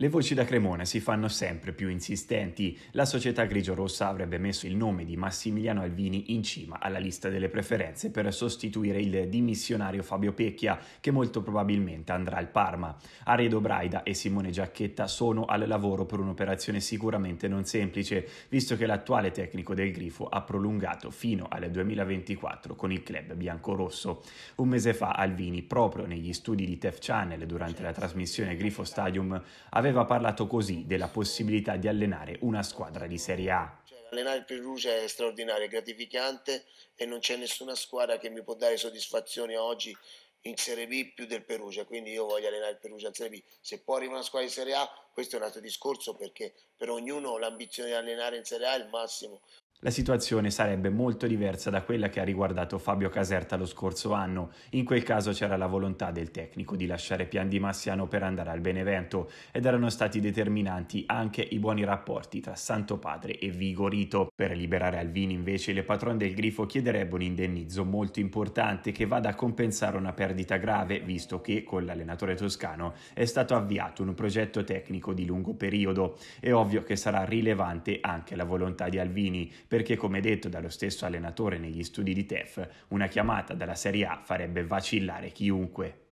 Le voci da Cremona si fanno sempre più insistenti. La società grigio-rossa avrebbe messo il nome di Massimiliano Alvini in cima alla lista delle preferenze per sostituire il dimissionario Fabio Pecchia, che molto probabilmente andrà al Parma. Aredo Braida e Simone Giacchetta sono al lavoro per un'operazione sicuramente non semplice, visto che l'attuale tecnico del Grifo ha prolungato fino al 2024 con il club biancorosso. Un mese fa Alvini, proprio negli studi di Tef Channel durante la trasmissione Grifo Stadium, aveva aveva parlato così della possibilità di allenare una squadra di Serie A. Cioè, allenare il Perugia cioè, è straordinario, è gratificante e non c'è nessuna squadra che mi può dare soddisfazione oggi in Serie B più del Perugia, quindi io voglio allenare il Perugia in Serie B. Se poi arriva una squadra di Serie A, questo è un altro discorso perché per ognuno l'ambizione di allenare in Serie A è il massimo, la situazione sarebbe molto diversa da quella che ha riguardato Fabio Caserta lo scorso anno. In quel caso c'era la volontà del tecnico di lasciare Pian di Massiano per andare al Benevento ed erano stati determinanti anche i buoni rapporti tra Santo Padre e Vigorito. Per liberare Alvini invece le patron del Grifo chiederebbe un indennizzo molto importante che vada a compensare una perdita grave visto che con l'allenatore toscano è stato avviato un progetto tecnico di lungo periodo. È ovvio che sarà rilevante anche la volontà di Alvini perché come detto dallo stesso allenatore negli studi di TEF, una chiamata dalla Serie A farebbe vacillare chiunque.